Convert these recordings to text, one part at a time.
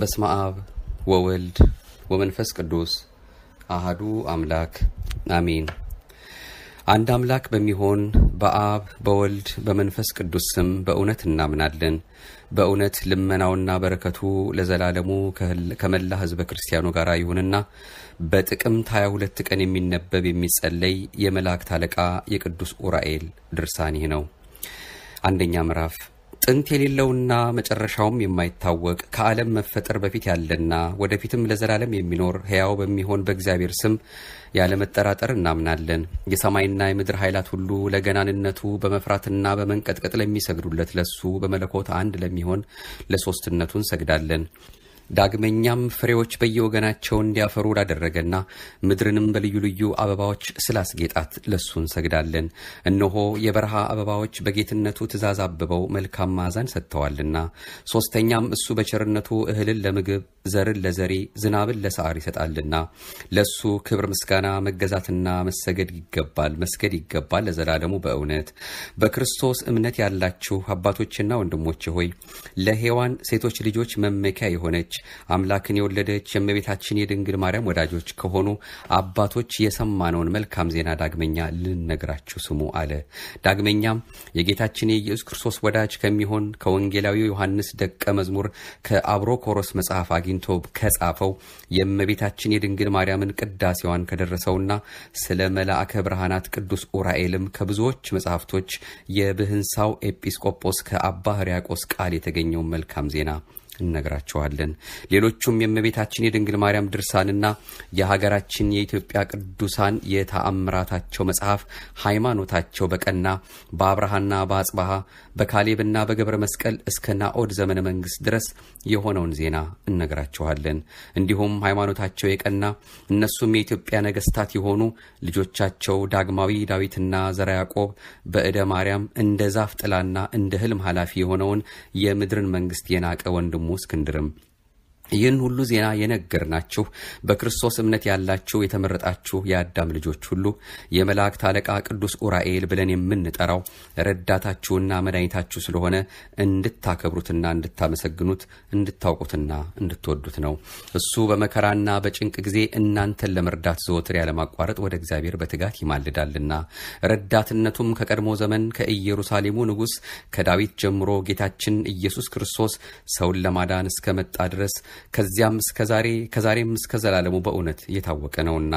በስመ አብ ወወልድ ወመንፈስ ቅዱስ አህዱ አምላክ አሜን። አንድ አምላክ በሚሆን በአብ በወልድ በመንፈስ ቅዱስ ስም በእውነት እናምናለን። በእውነት ልመናውና በረከቱ ለዘላለሙ ከመላ ሕዝበ ክርስቲያኑ ጋር ይሁንና በጥቅምት 22 ቀን የሚነበብ የሚጸለይ የመላእክት አለቃ የቅዱስ ኡራኤል ድርሳን ይህ ነው። አንደኛ ምዕራፍ ጥንት የሌለውና መጨረሻውም የማይታወቅ ከዓለም መፈጠር በፊት ያለና ወደፊትም ለዘላለም የሚኖር ሕያው በሚሆን በእግዚአብሔር ስም ያለመጠራጠር እናምናለን። የሰማይና የምድር ኃይላት ሁሉ ለገናንነቱ በመፍራትና በመንቀጥቀጥ ለሚሰግዱለት ለሱ በመለኮት አንድ ለሚሆን ለሶስትነቱ እንሰግዳለን። ዳግመኛም ፍሬዎች በየወገናቸው እንዲያፈሩ ላደረገና ምድርንም በልዩ ልዩ አበባዎች ስላስጌጣት ለሱ እንሰግዳለን። እነሆ የበረሃ አበባዎች በጌትነቱ ትእዛዝ አብበው መልካም ማዛን ሰጥተዋልና። ሦስተኛም እሱ በቸርነቱ እህልን ለምግብ ዘርን ለዘሪ ዝናብን ለሰዓር ይሰጣልና ለሱ ክብር፣ ምስጋና፣ መገዛትና መሰገድ ይገባል መስገድ ይገባል ለዘላለሙ በእውነት በክርስቶስ እምነት ያላችሁ አባቶችና ወንድሞቼ ሆይ ለሔዋን ሴቶች ልጆች መመኪያ የሆነች አምላክን የወለደች የእመቤታችን የድንግል ማርያም ወዳጆች ከሆኑ አባቶች የሰማነውን መልካም ዜና ዳግመኛ ልንነግራችሁ ስሙ አለ። ዳግመኛም የጌታችን የኢየሱስ ክርስቶስ ወዳጅ ከሚሆን ከወንጌላዊ ዮሐንስ ደቀ መዝሙር ከአብሮኮሮስ መጽሐፍ አግኝቶ ከጻፈው የእመቤታችን የድንግል ማርያምን ቅዳሴዋን ከደረሰውና ስለ መልአከ ብርሃናት ቅዱስ ኡራኤልም ከብዙዎች መጽሐፍቶች የብህንሳው ኤጲስቆጶስ ከአባ ሕርያቆስ ቃል የተገኘውን መልካም ዜና እነግራችኋለን። ሌሎቹም የእመቤታችን የድንግል ማርያም ድርሳንና የሀገራችን የኢትዮጵያ ቅዱሳን የተአምራታቸው መጽሐፍ ሃይማኖታቸው በቀና በአብርሃና በአጽባሃ በካሌብና በገብረ መስቀል እስከ ናኦድ ዘመነ መንግስት ድረስ የሆነውን ዜና እነግራችኋለን። እንዲሁም ሃይማኖታቸው የቀና እነሱም የኢትዮጵያ ነገስታት የሆኑ ልጆቻቸው ዳግማዊ ዳዊትና ዘራ ያዕቆብ በእደ ማርያም እንደ ዛፍ ጥላና እንደ ህልም ኃላፊ የሆነውን የምድርን መንግስት የናቀ ወንድሙ Moskendrum ይህን ሁሉ ዜና የነገርናችሁ በክርስቶስ እምነት ያላችሁ የተመረጣችሁ የአዳም ልጆች ሁሉ የመላእክት አለቃ ቅዱስ ኡራኤል ብለን የምንጠራው ረዳታችሁና መድኃኒታችሁ ስለሆነ እንድታከብሩትና እንድታመሰግኑት እንድታውቁትና እንድትወዱት ነው። እሱ በመከራና በጭንቅ ጊዜ እናንተን ለመርዳት ዘወትር ያለማቋረጥ ወደ እግዚአብሔር በትጋት ይማልዳልና ረዳትነቱም ከቀድሞ ዘመን ከኢየሩሳሌሙ ንጉሥ ከዳዊት ጀምሮ ጌታችን ኢየሱስ ክርስቶስ ሰውን ለማዳን እስከመጣ ድረስ ከዚያም እስከ ዛሬ ከዛሬም እስከ ዘላለሙ በእውነት እየታወቀ ነውና፣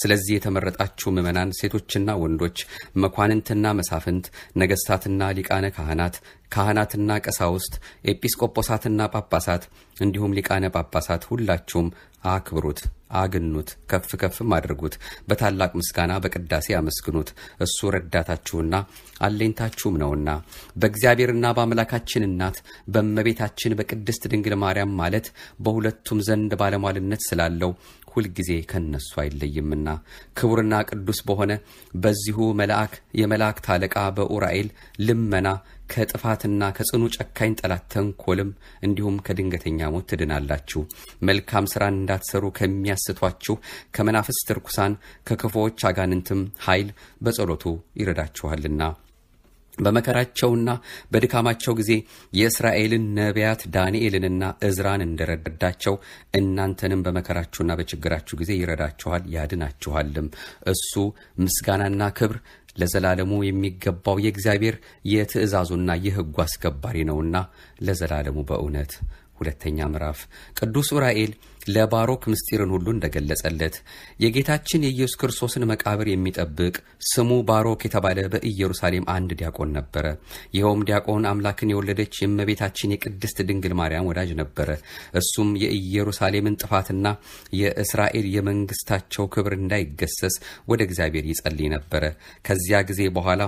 ስለዚህ የተመረጣችሁ ምእመናን ሴቶችና ወንዶች፣ መኳንንትና መሳፍንት፣ ነገስታትና ሊቃነ ካህናት ካህናትና ቀሳውስት፣ ኤጲስቆጶሳትና ጳጳሳት እንዲሁም ሊቃነ ጳጳሳት ሁላችሁም አክብሩት። አግኑት፣ ከፍ ከፍም አድርጉት፣ በታላቅ ምስጋና በቅዳሴ አመስግኑት። እሱ ረዳታችሁና አለኝታችሁም ነውና በእግዚአብሔርና በአምላካችን እናት በእመቤታችን በቅድስት ድንግል ማርያም ማለት በሁለቱም ዘንድ ባለሟልነት ስላለው ሁልጊዜ ከነሱ አይለይምና ክቡርና ቅዱስ በሆነ በዚሁ መልአክ የመላእክት አለቃ በኡራኤል ልመና ከጥፋትና ከጽኑ ጨካኝ ጠላት ተንኮልም እንዲሁም ከድንገተኛ ሞት ትድናላችሁ። መልካም ሥራን እንዳትሰሩ ከሚያስቷችሁ ከመናፍስት ርኩሳን ከክፉዎች አጋንንትም ኃይል በጸሎቱ ይረዳችኋልና በመከራቸውና በድካማቸው ጊዜ የእስራኤልን ነቢያት ዳንኤልንና እዝራን እንደረዳቸው እናንተንም በመከራችሁና በችግራችሁ ጊዜ ይረዳችኋል ያድናችኋልም። እሱ ምስጋናና ክብር ለዘላለሙ የሚገባው የእግዚአብሔር የትእዛዙና የሕጉ አስከባሪ ነውና ለዘላለሙ በእውነት ሁለተኛ ምዕራፍ ቅዱስ ዑራኤል ለባሮክ ምስጢርን ሁሉ እንደገለጸለት የጌታችን የኢየሱስ ክርስቶስን መቃብር የሚጠብቅ ስሙ ባሮክ የተባለ በኢየሩሳሌም አንድ ዲያቆን ነበረ። ይኸውም ዲያቆን አምላክን የወለደች የእመቤታችን የቅድስት ድንግል ማርያም ወዳጅ ነበረ። እሱም የኢየሩሳሌምን ጥፋትና የእስራኤል የመንግስታቸው ክብር እንዳይገሰስ ወደ እግዚአብሔር ይጸልይ ነበረ። ከዚያ ጊዜ በኋላ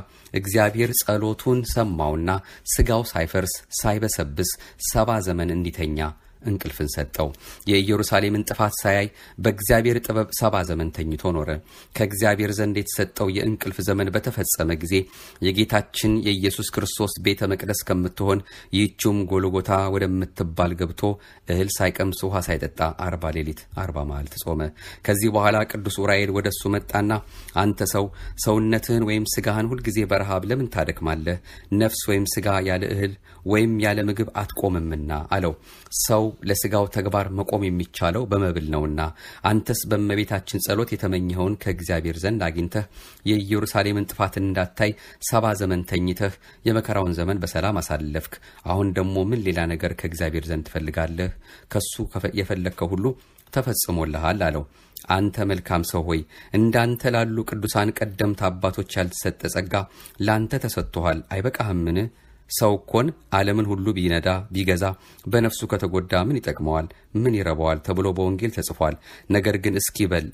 እግዚአብሔር ጸሎቱን ሰማውና ስጋው ሳይፈርስ ሳይበሰብስ ሰባ ዘመን እንዲተ hình nhau እንቅልፍን ሰጠው። የኢየሩሳሌምን ጥፋት ሳያይ በእግዚአብሔር ጥበብ ሰባ ዘመን ተኝቶ ኖረ። ከእግዚአብሔር ዘንድ የተሰጠው የእንቅልፍ ዘመን በተፈጸመ ጊዜ የጌታችን የኢየሱስ ክርስቶስ ቤተ መቅደስ ከምትሆን ይህችውም ጎልጎታ ወደምትባል ገብቶ እህል ሳይቀምስ ውሃ ሳይጠጣ አርባ ሌሊት አርባ መዓልት ጾመ። ከዚህ በኋላ ቅዱስ ዑራኤል ወደ እሱ መጣና አንተ ሰው ሰውነትህን ወይም ስጋህን ሁልጊዜ በረሃብ ለምን ታደክማለህ? ነፍስ ወይም ስጋ ያለ እህል ወይም ያለ ምግብ አትቆምምና አለው። ሰው ለስጋው ተግባር መቆም የሚቻለው በመብል ነውና አንተስ በመቤታችን ጸሎት የተመኘኸውን ከእግዚአብሔር ዘንድ አግኝተህ የኢየሩሳሌምን ጥፋትን እንዳታይ ሰባ ዘመን ተኝተህ የመከራውን ዘመን በሰላም አሳለፍክ። አሁን ደግሞ ምን ሌላ ነገር ከእግዚአብሔር ዘንድ ትፈልጋለህ? ከሱ የፈለግከው ሁሉ ተፈጽሞልሃል አለው። አንተ መልካም ሰው ሆይ እንዳንተ ላሉ ቅዱሳን ቀደምት አባቶች ያልተሰጠ ጸጋ ላንተ ተሰጥቶሃል አይበቃህምን? ሰው እኮን ዓለምን ሁሉ ቢነዳ ቢገዛ በነፍሱ ከተጎዳ ምን ይጠቅመዋል? ምን ይረባዋል? ተብሎ በወንጌል ተጽፏል። ነገር ግን እስኪ በል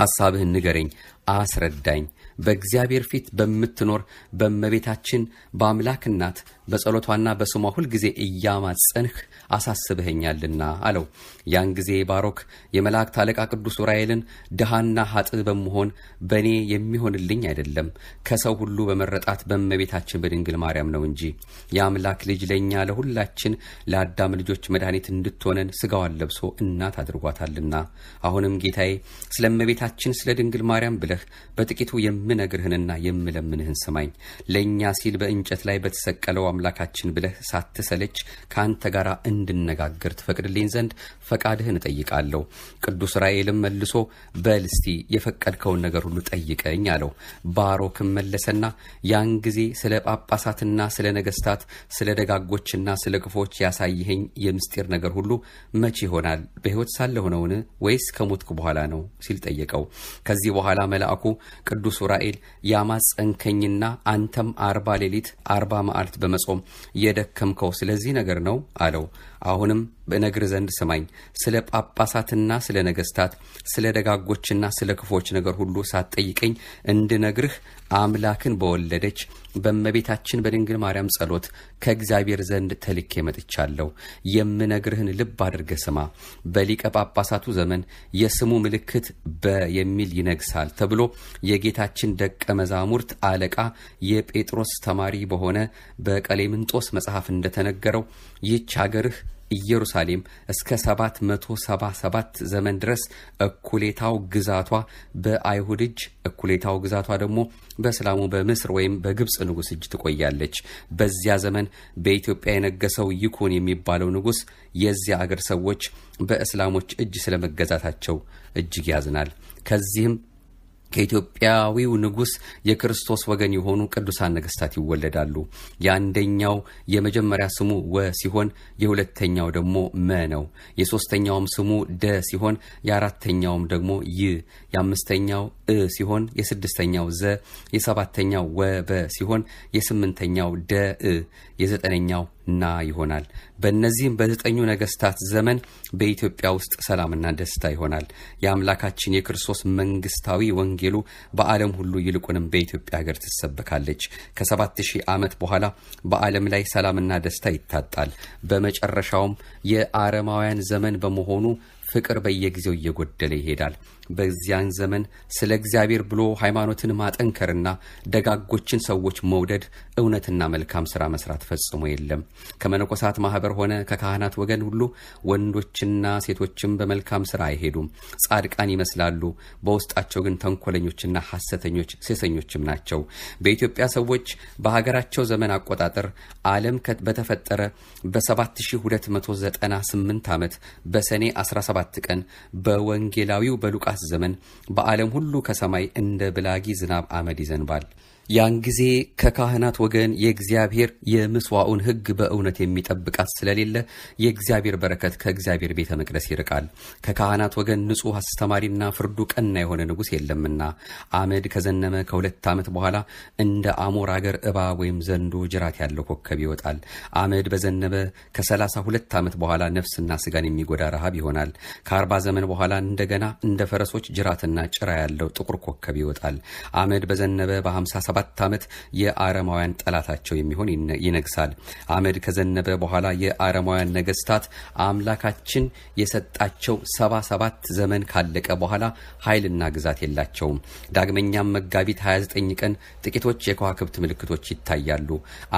ሐሳብህን ንገረኝ፣ አስረዳኝ። በእግዚአብሔር ፊት በምትኖር በእመቤታችን በአምላክ እናት በጸሎቷና በስሟ ሁልጊዜ እያማጸንህ አሳስበኸኛልና አለው። ያን ጊዜ ባሮክ የመላእክት አለቃ ቅዱስ ዑራኤልን ድሃና ሀጥ በመሆን በእኔ የሚሆንልኝ አይደለም ከሰው ሁሉ በመረጣት በእመቤታችን በድንግል ማርያም ነው እንጂ የአምላክ ልጅ ለእኛ ለሁላችን ለአዳም ልጆች መድኃኒት እንድትሆነን ስጋዋን ለብሶ እናት አድርጓታልና። አሁንም ጌታዬ ስለ እመቤታችን ስለ ድንግል ማርያም ብለህ በጥቂቱ የምነግርህንና የምለምንህን ስማኝ። ለእኛ ሲል በእንጨት ላይ በተሰቀለው አምላካችን ብለህ ሳትሰለች ከአንተ ጋር እንድነጋገር ትፈቅድልኝ ዘንድ ፈቃድህን እጠይቃለሁ። ቅዱስ ራኤልም መልሶ በል እስቲ የፈቀድከውን ነገር ሁሉ ጠይቀኝ አለው። ባሮክም መለሰና ያን ጊዜ ስለ ጳጳሳትና ስለ ነገስታት፣ ስለ ደጋጎችና ስለ ክፎች ያሳይኸኝ የምስጢር ነገር ሁሉ መቼ ይሆናል? በሕይወት ሳለሁ ነውን? ወይስ ከሞትኩ በኋላ ነው? ሲል ጠየቀው። ከዚህ በኋላ መልአኩ ቅዱስ ራኤል ያማጸንከኝና አንተም አርባ ሌሊት አርባ መዓልት በመ ለመጾም የደከምከው ስለዚህ ነገር ነው አለው። አሁንም በነግር ዘንድ ስማኝ፣ ስለ ጳጳሳትና ስለ ነገስታት፣ ስለ ደጋጎችና ስለ ክፎች ነገር ሁሉ ሳትጠይቀኝ እንድነግርህ አምላክን በወለደች በእመቤታችን በድንግል ማርያም ጸሎት ከእግዚአብሔር ዘንድ ተልኬ መጥቻለሁ። የምነግርህን ልብ አድርገ ስማ። በሊቀ ጳጳሳቱ ዘመን የስሙ ምልክት በ የሚል ይነግሳል ተብሎ የጌታችን ደቀ መዛሙርት አለቃ የጴጥሮስ ተማሪ በሆነ በቀሌምንጦስ መጽሐፍ እንደተነገረው ይህች አገርህ ኢየሩሳሌም እስከ 777 ዘመን ድረስ እኩሌታው ግዛቷ በአይሁድ እጅ፣ እኩሌታው ግዛቷ ደግሞ በእስላሙ በምስር ወይም በግብፅ ንጉሥ እጅ ትቆያለች። በዚያ ዘመን በኢትዮጵያ የነገሰው ይኩን የሚባለው ንጉሥ የዚያ አገር ሰዎች በእስላሞች እጅ ስለመገዛታቸው እጅግ ያዝናል። ከዚህም ከኢትዮጵያዊው ንጉሥ የክርስቶስ ወገን የሆኑ ቅዱሳን ነገሥታት ይወለዳሉ። የአንደኛው የመጀመሪያ ስሙ ወ ሲሆን የሁለተኛው ደግሞ መ ነው። የሦስተኛውም ስሙ ደ ሲሆን የአራተኛውም ደግሞ ይ የአምስተኛው እ ሲሆን የስድስተኛው ዘ የሰባተኛው ወ በ ሲሆን የስምንተኛው ደ እ የዘጠነኛው ና ይሆናል። በእነዚህም በዘጠኙ ነገስታት ዘመን በኢትዮጵያ ውስጥ ሰላምና ደስታ ይሆናል። የአምላካችን የክርስቶስ መንግስታዊ ወንጌሉ በዓለም ሁሉ ይልቁንም በኢትዮጵያ ሀገር ትሰበካለች። ከሰባት ሺህ ዓመት በኋላ በዓለም ላይ ሰላምና ደስታ ይታጣል። በመጨረሻውም የአረማውያን ዘመን በመሆኑ ፍቅር በየጊዜው እየጎደለ ይሄዳል። በዚያን ዘመን ስለ እግዚአብሔር ብሎ ሃይማኖትን ማጠንከርና ደጋጎችን ሰዎች መውደድ፣ እውነትና መልካም ሥራ መስራት ፈጽሞ የለም። ከመነኮሳት ማኅበር ሆነ ከካህናት ወገን ሁሉ ወንዶችና ሴቶችም በመልካም ሥራ አይሄዱም። ጻድቃን ይመስላሉ፣ በውስጣቸው ግን ተንኮለኞችና ሐሰተኞች ሴሰኞችም ናቸው። በኢትዮጵያ ሰዎች በሀገራቸው ዘመን አቆጣጠር ዓለም በተፈጠረ በ7298 ዓመት በሰኔ 17 ቀን በወንጌላዊው በሉቃ ዘመን በዓለም ሁሉ ከሰማይ እንደ ብላጊ ዝናብ አመድ ይዘንባል። ያን ጊዜ ከካህናት ወገን የእግዚአብሔር የምስዋዑን ሕግ በእውነት የሚጠብቃት ስለሌለ የእግዚአብሔር በረከት ከእግዚአብሔር ቤተ መቅደስ ይርቃል። ከካህናት ወገን ንጹሕ አስተማሪና ፍርዱ ቀና የሆነ ንጉሥ የለምና አመድ ከዘነመ ከሁለት ዓመት በኋላ እንደ አሞር አገር እባ ወይም ዘንዶ ጅራት ያለው ኮከብ ይወጣል። አመድ በዘነበ ከሰላሳ ሁለት ዓመት በኋላ ነፍስና ስጋን የሚጎዳ ረሃብ ይሆናል። ከአርባ ዘመን በኋላ እንደገና እንደ ፈረሶች ጅራትና ጭራ ያለው ጥቁር ኮከብ ይወጣል። አመድ በዘነበ በ ሰባት ዓመት የአረማውያን ጠላታቸው የሚሆን ይነግሳል። አመድ ከዘነበ በኋላ የአረማውያን ነገስታት አምላካችን የሰጣቸው ሰባ ሰባት ዘመን ካለቀ በኋላ ኃይልና ግዛት የላቸውም። ዳግመኛም መጋቢት 29 ቀን ጥቂቶች የከዋክብት ምልክቶች ይታያሉ።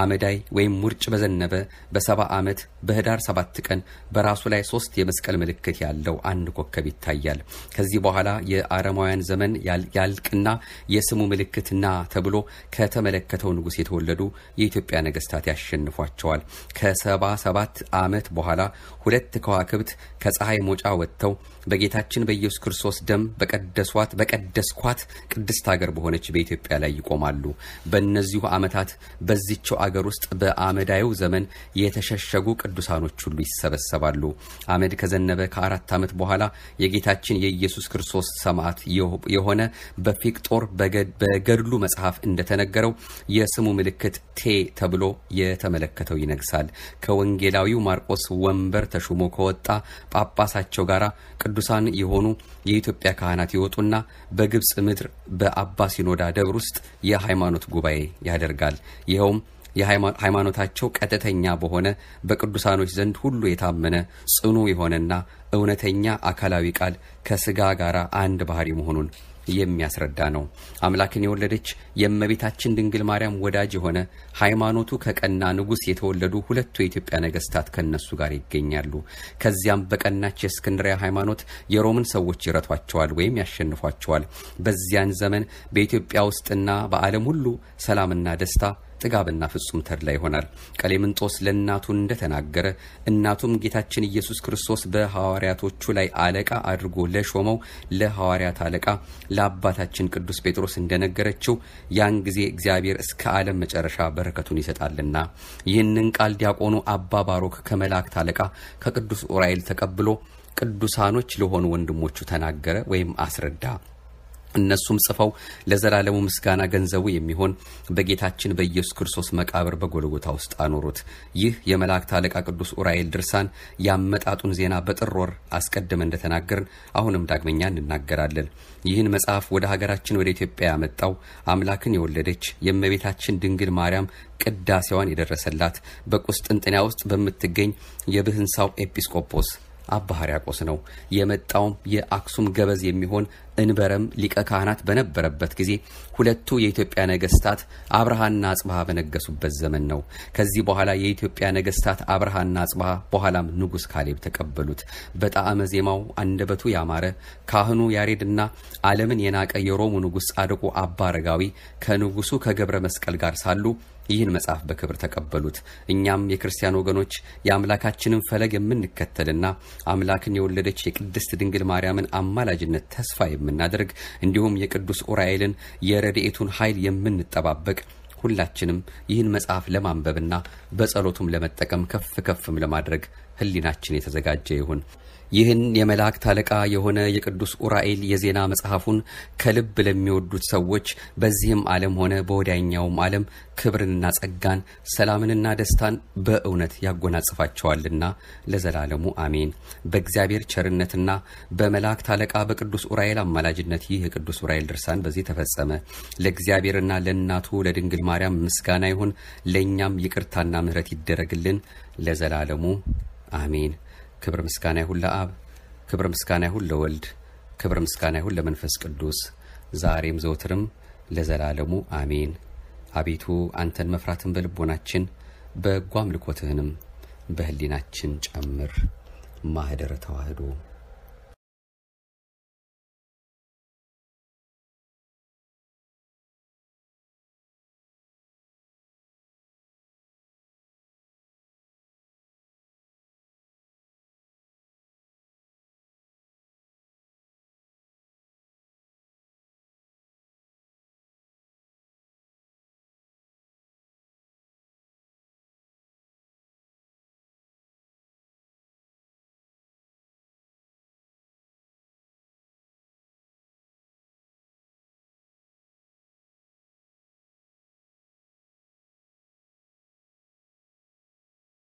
አመዳይ ወይም ውርጭ በዘነበ በሰባ ዓመት በህዳር ሰባት ቀን በራሱ ላይ ሶስት የመስቀል ምልክት ያለው አንድ ኮከብ ይታያል። ከዚህ በኋላ የአረማውያን ዘመን ያልቅና የስሙ ምልክት ና ተብሎ ከተመለከተው ንጉሥ የተወለዱ የኢትዮጵያ ነገሥታት ያሸንፏቸዋል። ከሰባ ሰባት ዓመት በኋላ ሁለት ከዋክብት ከፀሐይ ሞጫ ወጥተው በጌታችን በኢየሱስ ክርስቶስ ደም በቀደሷት በቀደስኳት ቅድስት ሀገር በሆነች በኢትዮጵያ ላይ ይቆማሉ። በእነዚሁ ዓመታት በዚችው አገር ውስጥ በአመዳዩ ዘመን የተሸሸጉ ቅዱሳኖች ሁሉ ይሰበሰባሉ። አመድ ከዘነበ ከአራት ዓመት በኋላ የጌታችን የኢየሱስ ክርስቶስ ሰማዕት የሆነ በፊቅጦር በገድሉ መጽሐፍ እንደተነገረው የስሙ ምልክት ቴ ተብሎ የተመለከተው ይነግሳል። ከወንጌላዊው ማርቆስ ወንበር ተሹሞ ከወጣ ጳጳሳቸው ጋር ቅዱሳን የሆኑ የኢትዮጵያ ካህናት ይወጡና በግብፅ ምድር በአባ ሲኖዳ ደብር ውስጥ የሃይማኖት ጉባኤ ያደርጋል። ይኸውም ሃይማኖታቸው ቀጥተኛ በሆነ በቅዱሳኖች ዘንድ ሁሉ የታመነ ጽኑ የሆነና እውነተኛ አካላዊ ቃል ከስጋ ጋር አንድ ባህሪ መሆኑን የሚያስረዳ ነው። አምላክን የወለደች የእመቤታችን ድንግል ማርያም ወዳጅ የሆነ ሃይማኖቱ ከቀና ንጉሥ የተወለዱ ሁለቱ የኢትዮጵያ ነገሥታት ከነሱ ጋር ይገኛሉ። ከዚያም በቀናች የእስክንድሪያ ሃይማኖት የሮምን ሰዎች ይረቷቸዋል ወይም ያሸንፏቸዋል። በዚያን ዘመን በኢትዮጵያ ውስጥና በዓለም ሁሉ ሰላምና ደስታ ጥጋብና ፍጹም ተድላ ይሆናል። ቀሌምንጦስ ለእናቱ እንደተናገረ እናቱም ጌታችን ኢየሱስ ክርስቶስ በሐዋርያቶቹ ላይ አለቃ አድርጎ ለሾመው ለሐዋርያት አለቃ ለአባታችን ቅዱስ ጴጥሮስ እንደነገረችው ያን ጊዜ እግዚአብሔር እስከ ዓለም መጨረሻ በረከቱን ይሰጣልና ይህንን ቃል ዲያቆኑ አባ ባሮክ ከመላእክት አለቃ ከቅዱስ ዑራኤል ተቀብሎ ቅዱሳኖች ለሆኑ ወንድሞቹ ተናገረ ወይም አስረዳ። እነሱም ጽፈው ለዘላለሙ ምስጋና ገንዘቡ የሚሆን በጌታችን በኢየሱስ ክርስቶስ መቃብር በጎልጎታ ውስጥ አኖሩት። ይህ የመላእክት አለቃ ቅዱስ ኡራኤል ድርሳን ያመጣጡን ዜና በጥር ወር አስቀድመ እንደተናገርን አሁንም ዳግመኛ እንናገራለን። ይህን መጽሐፍ ወደ ሀገራችን ወደ ኢትዮጵያ ያመጣው አምላክን የወለደች የእመቤታችን ድንግል ማርያም ቅዳሴዋን የደረሰላት በቁስጥንጥንያ ውስጥ በምትገኝ የብህንሳው ኤጲስቆጶስ አባ ሕርያቆስ ነው። የመጣውም የአክሱም ገበዝ የሚሆን እንበረም ሊቀ ካህናት በነበረበት ጊዜ ሁለቱ የኢትዮጵያ ነገስታት አብርሃና አጽብሃ በነገሱበት ዘመን ነው። ከዚህ በኋላ የኢትዮጵያ ነገስታት አብርሃና አጽብሃ በኋላም ንጉሥ ካሌብ ተቀበሉት። በጣዕመ ዜማው አንደበቱ ያማረ ካህኑ ያሬድና ዓለምን የናቀ የሮሙ ንጉሥ ጻድቁ አባ አረጋዊ ከንጉሱ ከገብረ መስቀል ጋር ሳሉ ይህን መጽሐፍ በክብር ተቀበሉት። እኛም የክርስቲያን ወገኖች የአምላካችንን ፈለግ የምንከተልና አምላክን የወለደች የቅድስት ድንግል ማርያምን አማላጅነት ተስፋ የምናደርግ እንዲሁም የቅዱስ ዑራኤልን የረድኤቱን ኃይል የምንጠባበቅ ሁላችንም ይህን መጽሐፍ ለማንበብና በጸሎቱም ለመጠቀም ከፍ ከፍም ለማድረግ ህሊናችን የተዘጋጀ ይሁን። ይህን የመላእክት አለቃ የሆነ የቅዱስ ኡራኤል የዜና መጽሐፉን ከልብ ለሚወዱት ሰዎች በዚህም ዓለም ሆነ በወዲያኛውም ዓለም ክብርንና ጸጋን፣ ሰላምንና ደስታን በእውነት ያጎናጽፋቸዋልና ለዘላለሙ አሜን። በእግዚአብሔር ቸርነትና በመላእክት አለቃ በቅዱስ ኡራኤል አማላጅነት ይህ የቅዱስ ኡራኤል ድርሳን በዚህ ተፈጸመ። ለእግዚአብሔርና ለእናቱ ለድንግል ማርያም ምስጋና ይሁን። ለእኛም ይቅርታና ምሕረት ይደረግልን ለዘላለሙ አሜን። ክብር ምስጋና ይሁን ለአብ፣ ክብር ምስጋና ይሁን ለወልድ፣ ክብር ምስጋና ይሁን ለመንፈስ ቅዱስ ዛሬም ዘውትርም ለዘላለሙ አሜን። አቤቱ አንተን መፍራትን በልቦናችን በጎ አምልኮትህንም በህሊናችን ጨምር። ማህደር ተዋህዶ